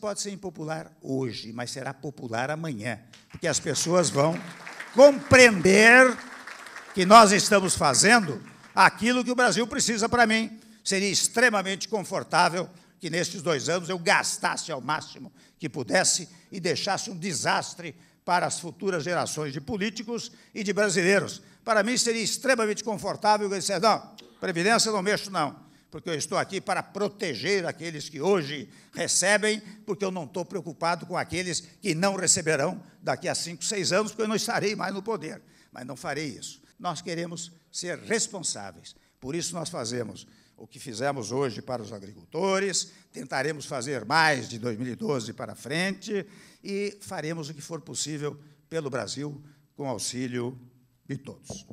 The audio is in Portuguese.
Pode ser impopular hoje, mas será popular amanhã, porque as pessoas vão compreender que nós estamos fazendo aquilo que o Brasil precisa para mim. Seria extremamente confortável que nestes dois anos eu gastasse ao máximo que pudesse e deixasse um desastre para as futuras gerações de políticos e de brasileiros. Para mim seria extremamente confortável eu dissesse, não, Previdência não mexo não, porque eu estou aqui para proteger aqueles que hoje recebem, porque eu não estou preocupado com aqueles que não receberão daqui a cinco, seis anos, porque eu não estarei mais no poder. Mas não farei isso. Nós queremos ser responsáveis. Por isso nós fazemos o que fizemos hoje para os agricultores, tentaremos fazer mais de 2012 para frente e faremos o que for possível pelo Brasil com auxílio de todos.